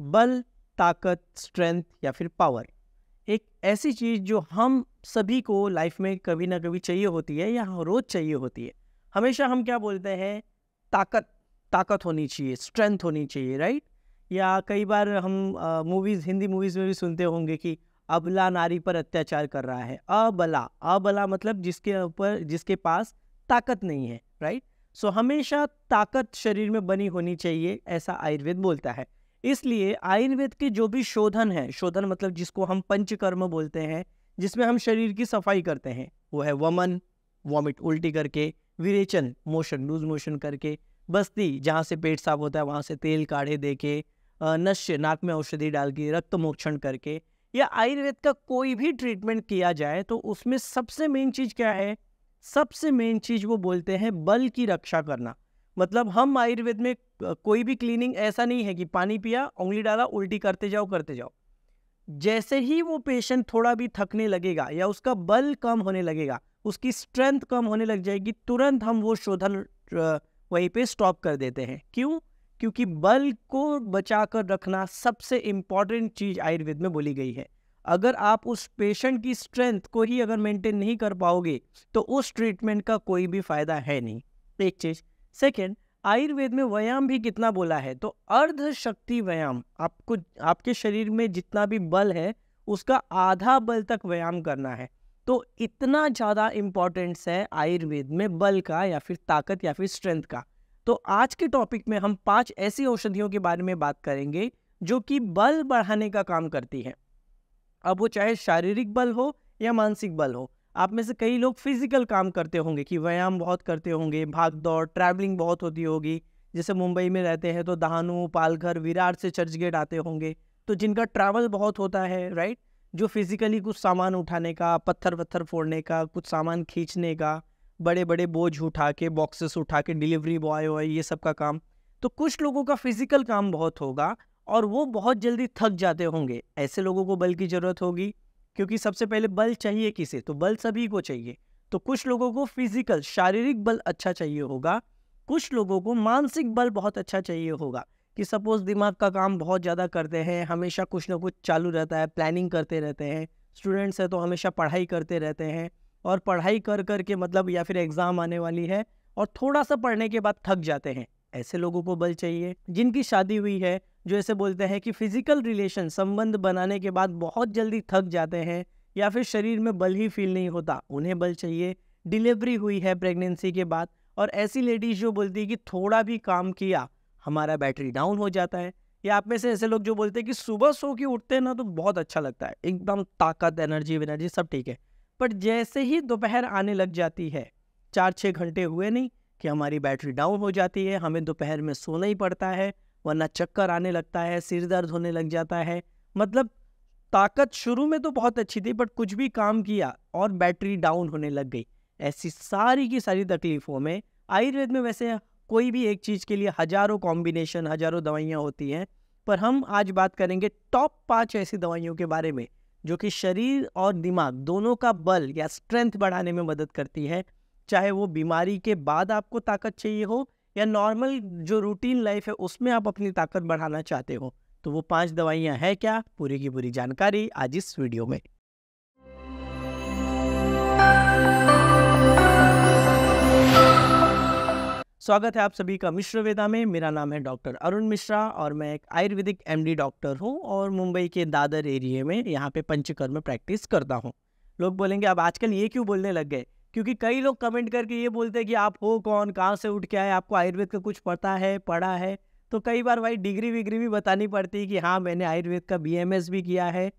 बल ताकत स्ट्रेंथ या फिर पावर एक ऐसी चीज़ जो हम सभी को लाइफ में कभी ना कभी चाहिए होती है या रोज़ चाहिए होती है हमेशा हम क्या बोलते हैं ताकत ताकत होनी चाहिए स्ट्रेंथ होनी चाहिए राइट या कई बार हम मूवीज़ हिंदी मूवीज़ में भी सुनते होंगे कि अबला नारी पर अत्याचार कर रहा है अबला अबला मतलब जिसके ऊपर जिसके पास ताकत नहीं है राइट सो हमेशा ताकत शरीर में बनी होनी चाहिए ऐसा आयुर्वेद बोलता है इसलिए आयुर्वेद के जो भी शोधन है शोधन मतलब जिसको हम पंचकर्म बोलते हैं जिसमें हम शरीर की सफाई करते हैं वो है वमन वॉमिट उल्टी करके विरेचन मोशन लूज मोशन करके बस्ती जहाँ से पेट साफ होता है वहाँ से तेल काढ़े दे के नश्य नाक में औषधि डाल के रक्त मोक्षण करके या आयुर्वेद का कोई भी ट्रीटमेंट किया जाए तो उसमें सबसे मेन चीज़ क्या है सबसे मेन चीज़ वो बोलते हैं बल की रक्षा करना मतलब हम आयुर्वेद में कोई भी क्लीनिंग ऐसा नहीं है कि पानी पिया उंगली डाला उल्टी करते जाओ करते जाओ जैसे ही वो पेशेंट थोड़ा भी थकने लगेगा या उसका बल कम होने लगेगा उसकी स्ट्रेंथ कम होने लग जाएगी तुरंत हम वो शोधन वहीं पे स्टॉप कर देते हैं क्यों क्योंकि बल को बचा कर रखना सबसे इम्पॉर्टेंट चीज़ आयुर्वेद में बोली गई है अगर आप उस पेशेंट की स्ट्रेंथ को ही अगर मेंटेन नहीं कर पाओगे तो उस ट्रीटमेंट का कोई भी फ़ायदा है नहीं एक चीज़ सेकेंड आयुर्वेद में व्यायाम भी कितना बोला है तो अर्ध शक्ति व्यायाम आपको आपके शरीर में जितना भी बल है उसका आधा बल तक व्यायाम करना है तो इतना ज़्यादा इम्पोर्टेंस है आयुर्वेद में बल का या फिर ताकत या फिर स्ट्रेंथ का तो आज के टॉपिक में हम पांच ऐसी औषधियों के बारे में बात करेंगे जो कि बल बढ़ाने का काम करती हैं अब वो चाहे शारीरिक बल हो या मानसिक बल हो आप में से कई लोग फिजिकल काम करते होंगे कि व्यायाम बहुत करते होंगे भाग दौड़ ट्रैवलिंग बहुत होती होगी जैसे मुंबई में रहते हैं तो दहानू पालघर विरार से चर्च गेट आते होंगे तो जिनका ट्रैवल बहुत होता है राइट जो फिज़िकली कुछ सामान उठाने का पत्थर पत्थर फोड़ने का कुछ सामान खींचने का बड़े बड़े बोझ उठा के बॉक्सेस उठा के डिलीवरी बॉय वॉय ये सब का काम तो कुछ लोगों का फिज़िकल काम बहुत होगा और वो बहुत जल्दी थक जाते होंगे ऐसे लोगों को बल की ज़रूरत होगी क्योंकि सबसे पहले बल चाहिए किसे तो बल सभी को चाहिए तो कुछ लोगों को फिजिकल शारीरिक बल अच्छा चाहिए होगा कुछ लोगों को मानसिक बल बहुत अच्छा चाहिए होगा कि सपोज दिमाग का काम बहुत ज़्यादा करते हैं हमेशा कुछ ना कुछ चालू रहता है प्लानिंग करते रहते हैं स्टूडेंट्स हैं तो हमेशा पढ़ाई करते रहते हैं और पढ़ाई कर कर के मतलब या फिर एग्ज़ाम आने वाली है और थोड़ा सा पढ़ने के बाद थक जाते हैं ऐसे लोगों को बल चाहिए जिनकी शादी हुई है जो ऐसे बोलते हैं कि फिज़िकल रिलेशन संबंध बनाने के बाद बहुत जल्दी थक जाते हैं या फिर शरीर में बल ही फील नहीं होता उन्हें बल चाहिए डिलीवरी हुई है प्रेगनेंसी के बाद और ऐसी लेडीज़ जो बोलती है कि थोड़ा भी काम किया हमारा बैटरी डाउन हो जाता है या आप में से ऐसे लोग जो बोलते हैं कि सुबह सो के उठते हैं ना तो बहुत अच्छा लगता है एकदम ताकत एनर्जी वेनर्जी सब ठीक है बट जैसे ही दोपहर आने लग जाती है चार छः घंटे हुए नहीं कि हमारी बैटरी डाउन हो जाती है हमें दोपहर में सोना ही पड़ता है वरना चक्कर आने लगता है सिर दर्द होने लग जाता है मतलब ताकत शुरू में तो बहुत अच्छी थी बट कुछ भी काम किया और बैटरी डाउन होने लग गई ऐसी सारी की सारी तकलीफ़ों में आयुर्वेद में वैसे कोई भी एक चीज़ के लिए हज़ारों कॉम्बिनेशन हज़ारों दवाइयाँ होती हैं पर हम आज बात करेंगे टॉप पाँच ऐसी दवाइयों के बारे में जो कि शरीर और दिमाग दोनों का बल या स्ट्रेंथ बढ़ाने में मदद करती है चाहे वो बीमारी के बाद आपको ताकत चाहिए हो या नॉर्मल जो रूटीन लाइफ है उसमें आप अपनी ताकत बढ़ाना चाहते हो तो वो पांच दवाइयां हैं क्या पूरी की पूरी जानकारी आज इस वीडियो में स्वागत है आप सभी का मिश्र वेदा में मेरा नाम है डॉक्टर अरुण मिश्रा और मैं एक आयुर्वेदिक एमडी डॉक्टर हूं और मुंबई के दादर एरिए में यहाँ पे पंचकर्म प्रैक्टिस करता हूँ लोग बोलेंगे अब आजकल ये क्यों बोलने लग गए क्योंकि कई लोग कमेंट करके ये बोलते हैं कि आप हो कौन कहाँ से उठ के आए आपको आयुर्वेद का कुछ पता है पढ़ा है तो कई बार भाई डिग्री विग्री भी बतानी पड़ती है कि हाँ मैंने आयुर्वेद का बी भी किया है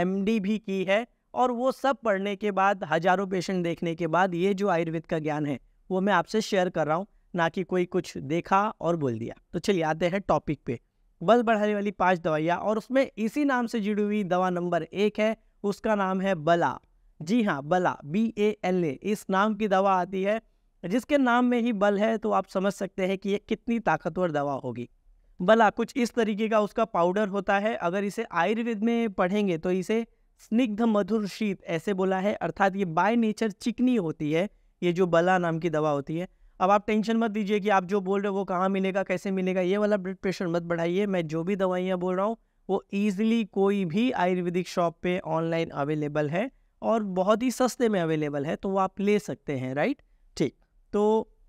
एम भी की है और वो सब पढ़ने के बाद हजारों पेशेंट देखने के बाद ये जो आयुर्वेद का ज्ञान है वो मैं आपसे शेयर कर रहा हूँ ना कि कोई कुछ देखा और बोल दिया तो चलिए आते हैं टॉपिक पे बल बढ़ाने वाली पांच दवाइयाँ और उसमें इसी नाम से जुड़ी हुई दवा नंबर एक है उसका नाम है बला जी हाँ बला बी ए एल ए इस नाम की दवा आती है जिसके नाम में ही बल है तो आप समझ सकते हैं कि ये कितनी ताकतवर दवा होगी बला कुछ इस तरीके का उसका पाउडर होता है अगर इसे आयुर्वेद में पढ़ेंगे तो इसे स्निग्ध मधुर शीत ऐसे बोला है अर्थात ये बाय नेचर चिकनी होती है ये जो बला नाम की दवा होती है अब आप टेंशन मत दीजिए कि आप जो बोल रहे हो वो कहाँ मिलेगा कैसे मिलेगा ये वाला ब्लड प्रेशर मत बढ़ाइए मैं जो भी दवाइयाँ बोल रहा हूँ वो ईजिली कोई भी आयुर्वेदिक शॉप पे ऑनलाइन अवेलेबल है और बहुत ही सस्ते में अवेलेबल है तो वो आप ले सकते हैं राइट ठीक तो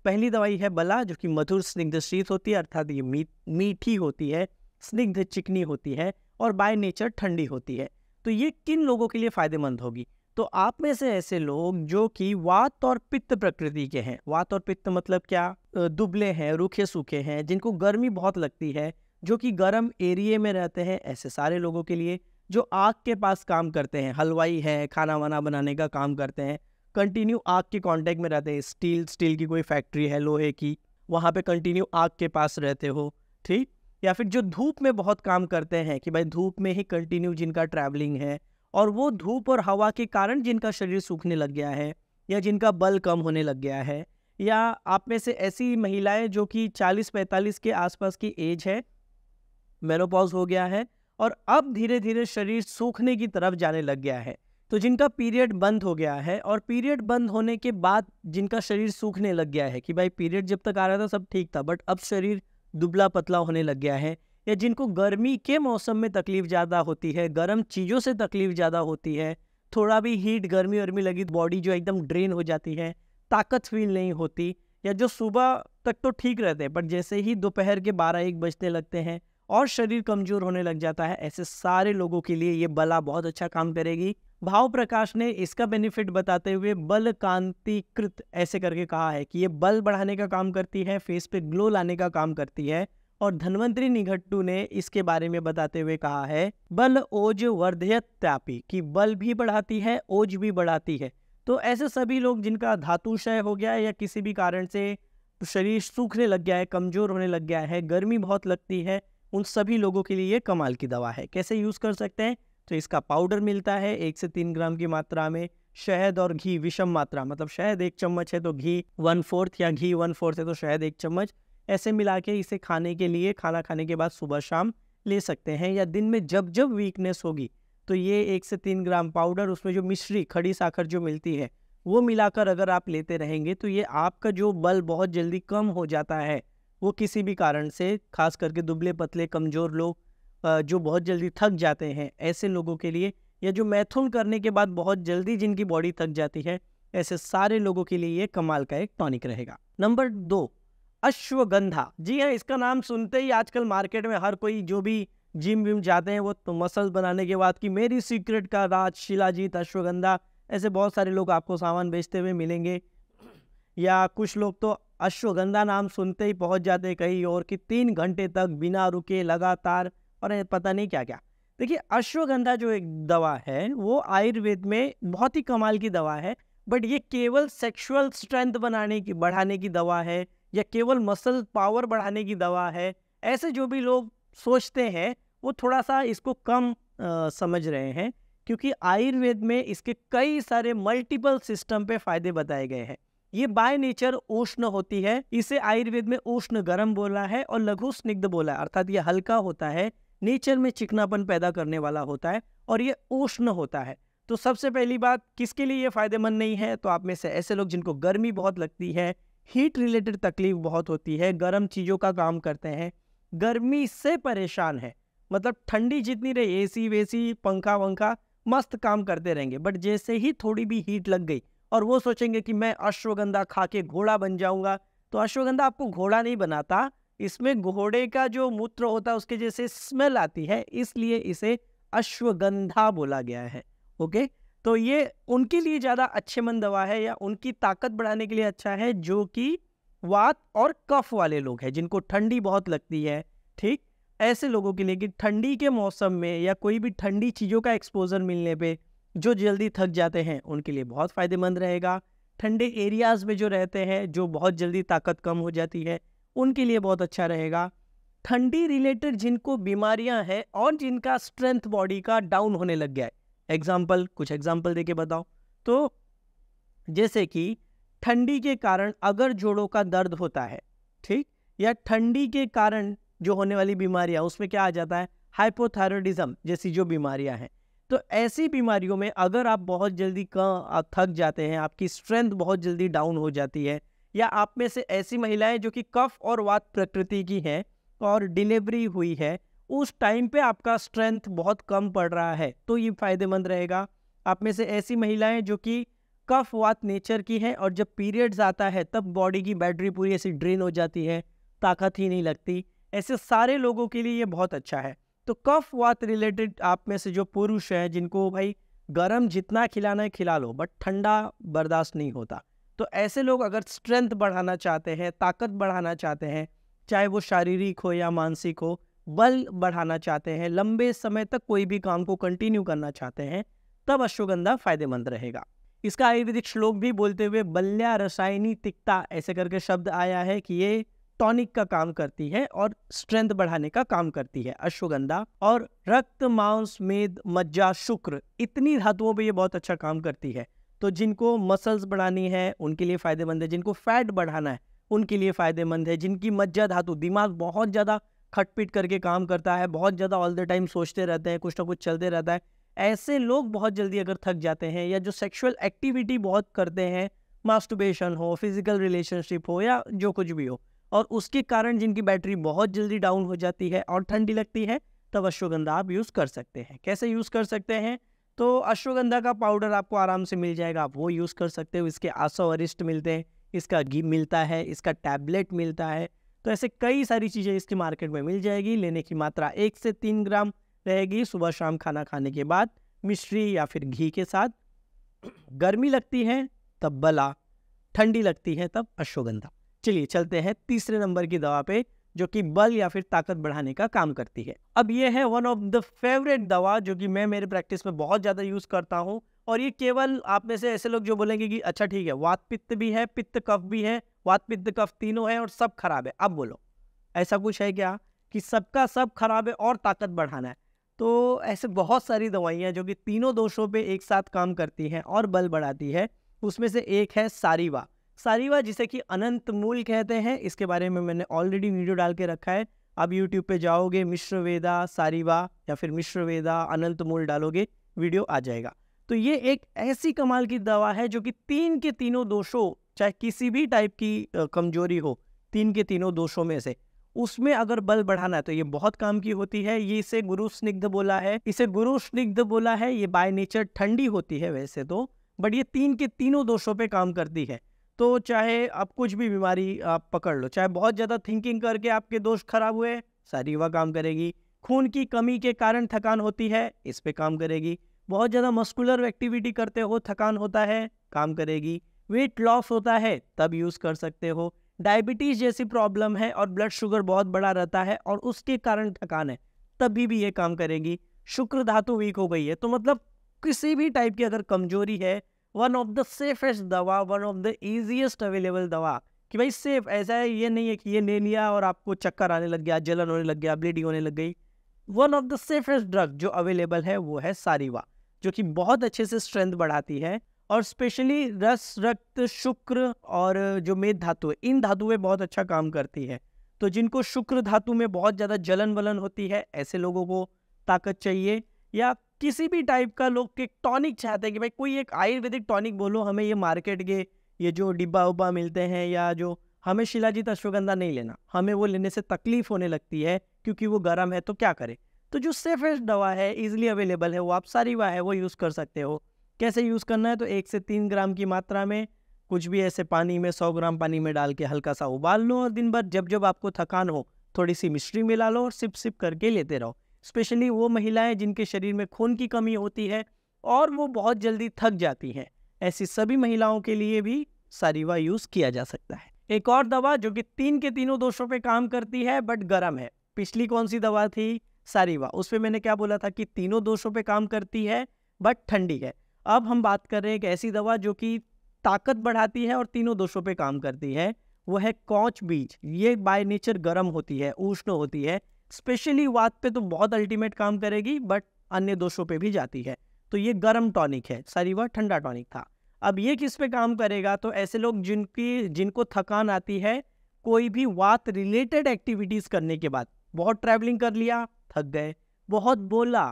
पहली दवाई है बला जो कि मधुर स्निग्ध शीत होती है अर्थात ये मी, मीठी होती है स्निग्ध चिकनी होती है और बाय नेचर ठंडी होती है तो ये किन लोगों के लिए फ़ायदेमंद होगी तो आप में से ऐसे लोग जो कि वात और पित्त प्रकृति के हैं वात और पित्त मतलब क्या दुबले हैं रूखे सूखे हैं जिनको गर्मी बहुत लगती है जो कि गर्म एरिए में रहते हैं ऐसे सारे लोगों के लिए जो आग के पास काम करते हैं हलवाई है खाना वाना बनाने का काम करते हैं कंटिन्यू आग के कांटेक्ट में रहते हैं स्टील स्टील की कोई फैक्ट्री है लोहे की वहाँ पे कंटिन्यू आग के पास रहते हो ठीक या फिर जो धूप में बहुत काम करते हैं कि भाई धूप में ही कंटिन्यू जिनका ट्रैवलिंग है और वो धूप और हवा के कारण जिनका शरीर सूखने लग गया है या जिनका बल कम होने लग गया है या आप में से ऐसी महिलाएं जो कि 40-45 के आसपास की एज है मेनोपॉज हो गया है और अब धीरे धीरे शरीर सूखने की तरफ जाने लग गया है तो जिनका पीरियड बंद हो गया है और पीरियड बंद होने के बाद जिनका शरीर सूखने लग गया है कि भाई पीरियड जब तक आ रहा था सब ठीक था बट अब शरीर दुबला पतला होने लग गया है या जिनको गर्मी के मौसम में तकलीफ ज़्यादा होती है गर्म चीज़ों से तकलीफ ज़्यादा होती है थोड़ा भी हीट गर्मी वर्मी लगी बॉडी तो जो एकदम ड्रेन हो जाती है ताकत फील नहीं होती या जो सुबह तक तो ठीक रहते हैं बट जैसे ही दोपहर के बारह एक बजने लगते हैं और शरीर कमजोर होने लग जाता है ऐसे सारे लोगों के लिए ये बला बहुत अच्छा काम करेगी भाव प्रकाश ने इसका बेनिफिट बताते हुए बल कांतिकृत ऐसे करके कहा है कि ये बल बढ़ाने का काम करती है फेस पे ग्लो लाने का काम करती है और धनवंतरी निघट्टू ने इसके बारे में बताते हुए कहा है बल ओज वर्धयत्यापी की बल भी बढ़ाती है ओज भी बढ़ाती है तो ऐसे सभी लोग जिनका धातुशय हो गया है या किसी भी कारण से शरीर सूखने लग गया है कमजोर होने लग गया है गर्मी बहुत लगती है उन सभी लोगों के लिए ये कमाल की दवा है कैसे यूज़ कर सकते हैं तो इसका पाउडर मिलता है एक से तीन ग्राम की मात्रा में शहद और घी विषम मात्रा मतलब शहद एक चम्मच है तो घी वन फोर्थ या घी वन फोर्थ है तो शहद एक चम्मच ऐसे मिला के इसे खाने के लिए खाना खाने के बाद सुबह शाम ले सकते हैं या दिन में जब जब वीकनेस होगी तो ये एक से तीन ग्राम पाउडर उसमें जो मिश्री खड़ी साखर जो मिलती है वो मिलाकर अगर आप लेते रहेंगे तो ये आपका जो बल बहुत जल्दी कम हो जाता है वो किसी भी कारण से खास करके दुबले पतले कमज़ोर लोग जो बहुत जल्दी थक जाते हैं ऐसे लोगों के लिए या जो मैथुन करने के बाद बहुत जल्दी जिनकी बॉडी थक जाती है ऐसे सारे लोगों के लिए ये कमाल का एक टॉनिक रहेगा नंबर दो अश्वगंधा जी हाँ इसका नाम सुनते ही आजकल मार्केट में हर कोई जो भी जिम विम जाते हैं वो तो मसल्स बनाने के बाद कि मेरी सीक्रेट का राज शिलाजीत अश्वगंधा ऐसे बहुत सारे लोग आपको सामान बेचते हुए मिलेंगे या कुछ लोग तो अश्वगंधा नाम सुनते ही पहुंच जाते कहीं और कि तीन घंटे तक बिना रुके लगातार और पता नहीं क्या क्या देखिए अश्वगंधा जो एक दवा है वो आयुर्वेद में बहुत ही कमाल की दवा है बट ये केवल सेक्सुअल स्ट्रेंथ बनाने की बढ़ाने की दवा है या केवल मसल पावर बढ़ाने की दवा है ऐसे जो भी लोग सोचते हैं वो थोड़ा सा इसको कम आ, समझ रहे हैं क्योंकि आयुर्वेद में इसके कई सारे मल्टीपल सिस्टम पे फ़ायदे बताए गए हैं ये बाय नेचर उष्ण होती है इसे आयुर्वेद में उष्ण गर्म बोला है और लघु स्निग्ध बोला है अर्थात ये हल्का होता है नेचर में चिकनापन पैदा करने वाला होता है और ये उष्ण होता है तो सबसे पहली बात किसके लिए ये फायदेमंद नहीं है तो आप में से ऐसे लोग जिनको गर्मी बहुत लगती है हीट रिलेटेड तकलीफ बहुत होती है गर्म चीज़ों का काम करते हैं गर्मी से परेशान है मतलब ठंडी जितनी रही एसी वेसी पंखा वंखा मस्त काम करते रहेंगे बट जैसे ही थोड़ी भी हीट लग गई और वो सोचेंगे कि मैं अश्वगंधा खा के घोड़ा बन जाऊंगा तो अश्वगंधा आपको घोड़ा नहीं बनाता इसमें घोड़े का जो मूत्र होता है उसके जैसे स्मेल आती है इसलिए इसे अश्वगंधा बोला गया है ओके तो ये उनके लिए ज़्यादा अच्छे मंद दवा है या उनकी ताकत बढ़ाने के लिए अच्छा है जो कि वात और कफ वाले लोग हैं जिनको ठंडी बहुत लगती है ठीक ऐसे लोगों के लिए कि ठंडी के मौसम में या कोई भी ठंडी चीज़ों का एक्सपोजर मिलने पर जो जल्दी थक जाते हैं उनके लिए बहुत फ़ायदेमंद रहेगा ठंडे एरियाज़ में जो रहते हैं जो बहुत जल्दी ताकत कम हो जाती है उनके लिए बहुत अच्छा रहेगा ठंडी रिलेटेड जिनको बीमारियां हैं और जिनका स्ट्रेंथ बॉडी का डाउन होने लग गया है एग्जाम्पल कुछ एग्जाम्पल दे के बताओ तो जैसे कि ठंडी के कारण अगर जोड़ों का दर्द होता है ठीक या ठंडी के कारण जो होने वाली बीमारियां उसमें क्या आ जाता है हाइपोथायरॉयडिज्म जैसी जो बीमारियां हैं तो ऐसी बीमारियों में अगर आप बहुत जल्दी थक जाते हैं आपकी स्ट्रेंथ बहुत जल्दी डाउन हो जाती है या आप में से ऐसी महिलाएं जो कि कफ और वात प्रकृति की हैं और डिलीवरी हुई है उस टाइम पे आपका स्ट्रेंथ बहुत कम पड़ रहा है तो ये फ़ायदेमंद रहेगा आप में से ऐसी महिलाएं जो कि कफ वात नेचर की हैं और जब पीरियड्स आता है तब बॉडी की बैटरी पूरी ऐसी ड्रेन हो जाती है ताकत ही नहीं लगती ऐसे सारे लोगों के लिए ये बहुत अच्छा है तो कफ वात रिलेटेड आप में से जो पुरुष हैं जिनको भाई गर्म जितना खिलाना है खिला लो बट ठंडा बर्दाश्त नहीं होता तो ऐसे लोग अगर स्ट्रेंथ बढ़ाना चाहते हैं ताकत बढ़ाना चाहते हैं चाहे वो शारीरिक हो या मानसिक हो बल बढ़ाना चाहते हैं लंबे समय तक कोई भी काम को कंटिन्यू करना चाहते हैं तब अश्वगंधा फायदेमंद रहेगा इसका आयुर्वेदिक श्लोक भी बोलते हुए बल्या रसायनी तिक्ता ऐसे करके शब्द आया है कि ये टॉनिक का काम करती है और स्ट्रेंथ बढ़ाने का काम करती है अश्वगंधा और रक्त मांस मेद मज्जा शुक्र इतनी धातुओं पे ये बहुत अच्छा काम करती है तो जिनको मसल्स बढ़ानी है उनके लिए फ़ायदेमंद है जिनको फैट बढ़ाना है उनके लिए फ़ायदेमंद है जिनकी मज्जा धातु दिमाग बहुत ज़्यादा खटपिट करके काम करता है बहुत ज़्यादा ऑल द टाइम सोचते रहते हैं कुछ ना कुछ चलते रहता है ऐसे लोग बहुत जल्दी अगर थक जाते हैं या जो सेक्सुअल एक्टिविटी बहुत करते हैं मास्टुबेशन हो फिजिकल रिलेशनशिप हो या जो कुछ भी हो और उसके कारण जिनकी बैटरी बहुत जल्दी डाउन हो जाती है और ठंडी लगती है तब अश्वगंधा आप यूज़ कर सकते हैं कैसे यूज़ कर सकते हैं तो अश्वगंधा का पाउडर आपको आराम से मिल जाएगा आप वो यूज़ कर सकते हो इसके आसो अरिस्ट मिलते हैं इसका घी मिलता है इसका टैबलेट मिलता है तो ऐसे कई सारी चीज़ें इसकी मार्केट में मिल जाएगी लेने की मात्रा एक से तीन ग्राम रहेगी सुबह शाम खाना खाने के बाद मिश्री या फिर घी के साथ गर्मी लगती है तब बला ठंडी लगती है तब अश्वगंधा चलिए चलते हैं तीसरे नंबर की दवा पे जो कि बल या फिर ताकत बढ़ाने का काम करती है अब ये है वन ऑफ द फेवरेट दवा जो कि मैं मेरे प्रैक्टिस में बहुत ज़्यादा यूज़ करता हूँ और ये केवल आप में से ऐसे लोग जो बोलेंगे कि अच्छा ठीक है वात पित्त भी है पित्त कफ भी है वात पित्त कफ तीनों है और सब खराब है अब बोलो ऐसा कुछ है क्या कि सबका सब खराब है और ताकत बढ़ाना है तो ऐसे बहुत सारी दवाइयाँ जो कि तीनों दोषों पर एक साथ काम करती हैं और बल बढ़ाती है उसमें से एक है सारीवा सारीवा जिसे कि अनंत मूल कहते हैं इसके बारे में मैंने ऑलरेडी वीडियो डाल के रखा है आप यूट्यूब पे जाओगे मिश्र वेदा सारीवा या फिर मिश्र वेदा अनंत मूल डालोगे वीडियो आ जाएगा तो ये एक ऐसी कमाल की दवा है जो कि तीन के तीनों दोषों चाहे किसी भी टाइप की कमजोरी हो तीन के तीनों दोषों में से उसमें अगर बल बढ़ाना है तो ये बहुत काम की होती है ये इसे गुरु स्निग्ध बोला है इसे गुरु स्निग्ध बोला है ये बाय नेचर ठंडी होती है वैसे तो बट ये तीन के तीनों दोषों पे काम करती है तो चाहे आप कुछ भी बीमारी आप पकड़ लो चाहे बहुत ज़्यादा थिंकिंग करके आपके दोस्त खराब हुए सारी वह काम करेगी खून की कमी के कारण थकान होती है इस पर काम करेगी बहुत ज़्यादा मस्कुलर एक्टिविटी करते हो थकान होता है काम करेगी वेट लॉस होता है तब यूज़ कर सकते हो डायबिटीज़ जैसी प्रॉब्लम है और ब्लड शुगर बहुत बड़ा रहता है और उसके कारण थकान है तभी भी ये काम करेगी शुक्र धातु वीक हो गई है तो मतलब किसी भी टाइप की अगर कमजोरी है वन ऑफ द सेफेस्ट दवा one of the easiest available दवा कि भाई सेफ ऐसा है ये नहीं है कि ये ले लिया और आपको चक्कर आने लग गया जलन होने लग गया ब्लीडिंग होने लग गई one of the safest drug जो अवेलेबल है वो है सारीवा जो कि बहुत अच्छे से स्ट्रेंथ बढ़ाती है और स्पेशली रस रक्त शुक्र और जो मेद धातु है इन धातुएं बहुत अच्छा काम करती है तो जिनको शुक्र धातु में बहुत ज़्यादा जलन वलन होती है ऐसे लोगों को ताकत चाहिए या किसी भी टाइप का लोग एक टॉनिक चाहते हैं कि भाई कोई एक आयुर्वेदिक टॉनिक बोलो हमें ये मार्केट के ये जो डिब्बा उब्बा मिलते हैं या जो हमें शिलाजीत अश्वगंधा नहीं लेना हमें वो लेने से तकलीफ होने लगती है क्योंकि वो गर्म है तो क्या करें तो जो सेफेस्ट दवा है ईजिली अवेलेबल है वो आप सारी वाह है वो यूज़ कर सकते हो कैसे यूज़ करना है तो एक से तीन ग्राम की मात्रा में कुछ भी ऐसे पानी में सौ ग्राम पानी में डाल के हल्का सा उबाल लो और दिन भर जब जब आपको थकान हो थोड़ी सी मिश्री मिला लो और सिप सिप करके लेते रहो स्पेशली वो महिलाएं जिनके शरीर में खून की कमी होती है और वो बहुत जल्दी थक जाती हैं ऐसी सभी महिलाओं के लिए भी सारीवा यूज़ किया जा सकता है एक और दवा जो कि तीन के तीनों दोषों पे काम करती है बट गर्म है पिछली कौन सी दवा थी सारीवा उस पर मैंने क्या बोला था कि तीनों दोषों पे काम करती है बट ठंडी है अब हम बात कर रहे हैं एक ऐसी दवा जो कि ताकत बढ़ाती है और तीनों दोषों पे काम करती है वह है कौच बीज ये बाय नेचर गर्म होती है उष्ण होती है स्पेशली वात पे तो बहुत अल्टीमेट काम करेगी बट अन्य दोषों पे भी जाती है तो ये गर्म टॉनिक है सारी वह ठंडा टॉनिक था अब ये किस पे काम करेगा तो ऐसे लोग जिनकी जिनको थकान आती है कोई भी वात रिलेटेड एक्टिविटीज़ करने के बाद बहुत ट्रैवलिंग कर लिया थक गए बहुत बोला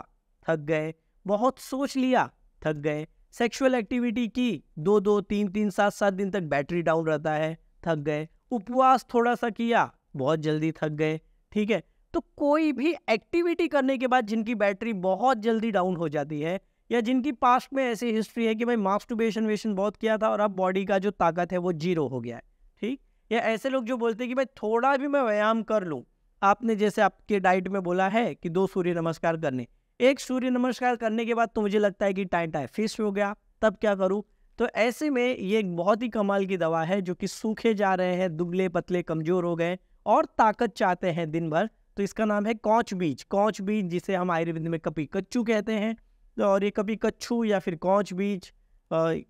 थक गए बहुत सोच लिया थक गए सेक्सुअल एक्टिविटी की दो दो तीन तीन सात सात दिन तक बैटरी डाउन रहता है थक गए उपवास थोड़ा सा किया बहुत जल्दी थक गए ठीक है तो कोई भी एक्टिविटी करने के बाद जिनकी बैटरी बहुत जल्दी डाउन हो जाती है या जिनकी पास्ट में ऐसी हिस्ट्री है कि भाई मास्टुबेशन वेशन बहुत किया था और अब बॉडी का जो ताकत है वो जीरो हो गया है ठीक या ऐसे लोग जो बोलते हैं कि भाई थोड़ा भी मैं व्यायाम कर लूँ आपने जैसे आपके डाइट में बोला है कि दो सूर्य नमस्कार करने एक सूर्य नमस्कार करने के बाद तो मुझे लगता है कि टाइम टाइम फिश हो गया तब क्या करूँ तो ऐसे में ये एक बहुत ही कमाल की दवा है जो कि सूखे जा रहे हैं दुबले पतले कमज़ोर हो गए और ताकत चाहते हैं दिन भर तो इसका नाम है कौच बीज कौच बीज जिसे हम आयुर्वेद में कपी कच्चू कहते हैं और ये कपी कच्छू या फिर कौच बीज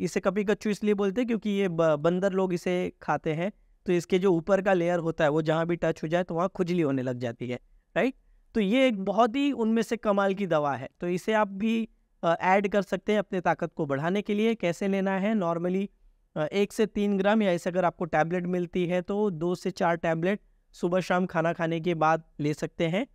इसे कपी कच्छू इसलिए बोलते हैं क्योंकि ये बंदर लोग इसे खाते हैं तो इसके जो ऊपर का लेयर होता है वो जहाँ भी टच हो जाए तो वहाँ खुजली होने लग जाती है राइट तो ये एक बहुत ही उनमें से कमाल की दवा है तो इसे आप भी ऐड कर सकते हैं अपने ताकत को बढ़ाने के लिए कैसे लेना है नॉर्मली एक से तीन ग्राम या इसे अगर आपको टैबलेट मिलती है तो दो से चार टैबलेट सुबह शाम खाना खाने के बाद ले सकते हैं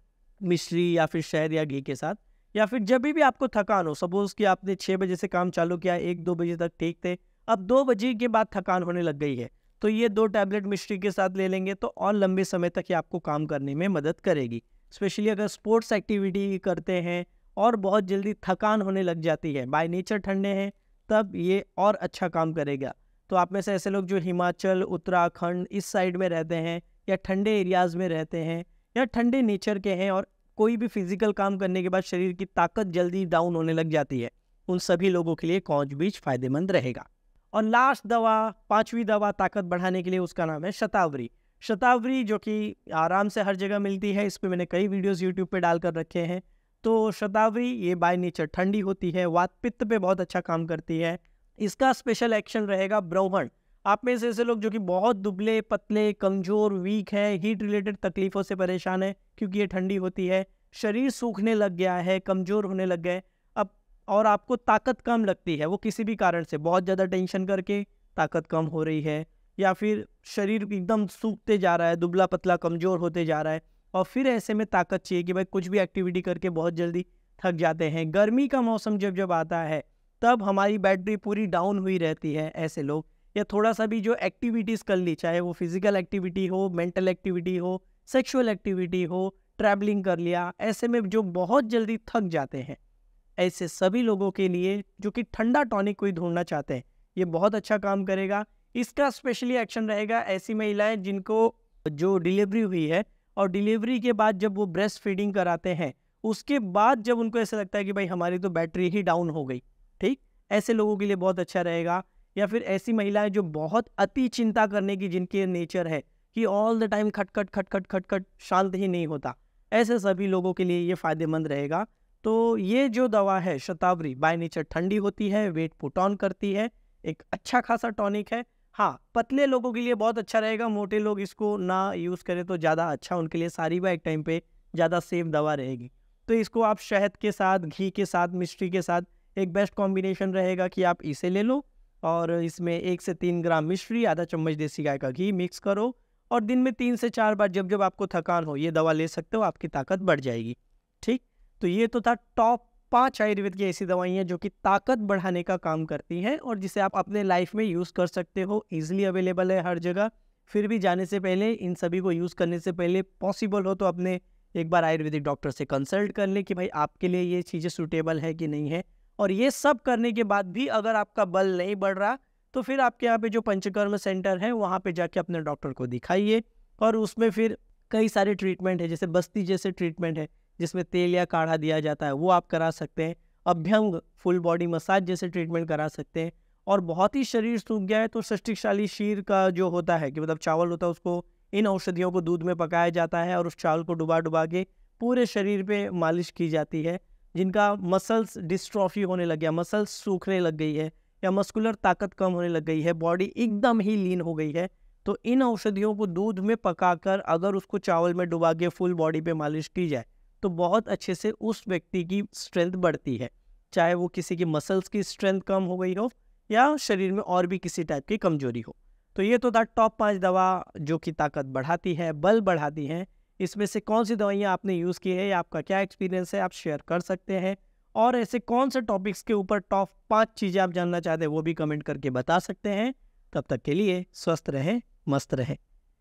मिश्री या फिर शहद या घी के साथ या फिर जब भी आपको थकान हो सपोज़ कि आपने छः बजे से काम चालू किया एक दो बजे तक ठीक थे अब दो बजे के बाद थकान होने लग गई है तो ये दो टैबलेट मिश्री के साथ ले लेंगे तो और लंबे समय तक ये आपको काम करने में मदद करेगी स्पेशली अगर स्पोर्ट्स एक्टिविटी करते हैं और बहुत जल्दी थकान होने लग जाती है बाय नेचर ठंडे हैं तब ये और अच्छा काम करेगा तो आप में से ऐसे लोग जो हिमाचल उत्तराखंड इस साइड में रहते हैं या ठंडे एरियाज़ में रहते हैं या ठंडे नेचर के हैं और कोई भी फिजिकल काम करने के बाद शरीर की ताकत जल्दी डाउन होने लग जाती है उन सभी लोगों के लिए कौच बीज फायदेमंद रहेगा और लास्ट दवा पांचवी दवा ताकत बढ़ाने के लिए उसका नाम है शतावरी शतावरी जो कि आराम से हर जगह मिलती है इस पर मैंने कई वीडियोस यूट्यूब पे डाल कर रखे हैं तो शतावरी ये बाय नेचर ठंडी होती है वात पित्त पे बहुत अच्छा काम करती है इसका स्पेशल एक्शन रहेगा ब्रह्मण आप में से ऐसे लोग जो कि बहुत दुबले पतले कमज़ोर वीक हैं हीट रिलेटेड तकलीफ़ों से परेशान है क्योंकि ये ठंडी होती है शरीर सूखने लग गया है कमज़ोर होने लग गए अब और आपको ताकत कम लगती है वो किसी भी कारण से बहुत ज़्यादा टेंशन करके ताकत कम हो रही है या फिर शरीर एकदम सूखते जा रहा है दुबला पतला कमज़ोर होते जा रहा है और फिर ऐसे में ताकत चाहिए कि भाई कुछ भी एक्टिविटी करके बहुत जल्दी थक जाते हैं गर्मी का मौसम जब जब आता है तब हमारी बैटरी पूरी डाउन हुई रहती है ऐसे लोग या थोड़ा सा भी जो एक्टिविटीज़ कर ली चाहे वो फिजिकल एक्टिविटी हो मेंटल एक्टिविटी हो सेक्सुअल एक्टिविटी हो ट्रैवलिंग कर लिया ऐसे में जो बहुत जल्दी थक जाते हैं ऐसे सभी लोगों के लिए जो कि ठंडा टॉनिक कोई ढूंढना चाहते हैं ये बहुत अच्छा काम करेगा इसका स्पेशली एक्शन रहेगा ऐसी महिलाएं जिनको जो डिलीवरी हुई है और डिलीवरी के बाद जब वो ब्रेस्ट फीडिंग कराते हैं उसके बाद जब उनको ऐसा लगता है कि भाई हमारी तो बैटरी ही डाउन हो गई ठीक ऐसे लोगों के लिए बहुत अच्छा रहेगा या फिर ऐसी महिलाएं जो बहुत अति चिंता करने की जिनके नेचर है कि ऑल द टाइम खटखट खटखट खटखट शांत ही नहीं होता ऐसे सभी लोगों के लिए ये फ़ायदेमंद रहेगा तो ये जो दवा है शतावरी बाय नेचर ठंडी होती है वेट पुट ऑन करती है एक अच्छा खासा टॉनिक है हाँ पतले लोगों के लिए बहुत अच्छा रहेगा मोटे लोग इसको ना यूज़ करें तो ज़्यादा अच्छा उनके लिए सारी बाय एक टाइम पे ज़्यादा सेफ दवा रहेगी तो इसको आप शहद के साथ घी के साथ मिश्री के साथ एक बेस्ट कॉम्बिनेशन रहेगा कि आप इसे ले लो और इसमें एक से तीन ग्राम मिश्री आधा चम्मच देसी गाय का घी मिक्स करो और दिन में तीन से चार बार जब जब आपको थकान हो ये दवा ले सकते हो आपकी ताकत बढ़ जाएगी ठीक तो ये तो था टॉप पाँच आयुर्वेद की ऐसी दवाई हैं जो कि ताकत बढ़ाने का काम करती हैं और जिसे आप अपने लाइफ में यूज़ कर सकते हो ईजिली अवेलेबल है हर जगह फिर भी जाने से पहले इन सभी को यूज़ करने से पहले पॉसिबल हो तो अपने एक बार आयुर्वेदिक डॉक्टर से कंसल्ट कर लें कि भाई आपके लिए ये चीज़ें सूटेबल है कि नहीं है और ये सब करने के बाद भी अगर आपका बल नहीं बढ़ रहा तो फिर आपके यहाँ पे जो पंचकर्म सेंटर है वहाँ पे जाके अपने डॉक्टर को दिखाइए और उसमें फिर कई सारे ट्रीटमेंट है जैसे बस्ती जैसे ट्रीटमेंट है जिसमें तेल या काढ़ा दिया जाता है वो आप करा सकते हैं अभ्यंग फुल बॉडी मसाज जैसे ट्रीटमेंट करा सकते हैं और बहुत ही शरीर सूख गया है तो सृष्टिशाली शीर का जो होता है कि मतलब चावल होता है उसको इन औषधियों को दूध में पकाया जाता है और उस चावल को डुबा डुबा के पूरे शरीर पे मालिश की जाती है जिनका मसल्स डिस्ट्रॉफी होने लग गया मसल्स सूखने लग गई है या मस्कुलर ताकत कम होने लग गई है बॉडी एकदम ही लीन हो गई है तो इन औषधियों को दूध में पकाकर अगर उसको चावल में डुबा के फुल बॉडी पे मालिश की जाए तो बहुत अच्छे से उस व्यक्ति की स्ट्रेंथ बढ़ती है चाहे वो किसी की मसल्स की स्ट्रेंथ कम हो गई हो या शरीर में और भी किसी टाइप की कमजोरी हो तो ये तो था टॉप पाँच दवा जो कि ताकत बढ़ाती है बल बढ़ाती हैं इसमें से कौन सी दवाइयाँ आपने यूज़ की है या आपका क्या एक्सपीरियंस है आप शेयर कर सकते हैं और ऐसे कौन से टॉपिक्स के ऊपर टॉप पाँच चीज़ें आप जानना चाहते हैं वो भी कमेंट करके बता सकते हैं तब तक के लिए स्वस्थ रहें मस्त रहें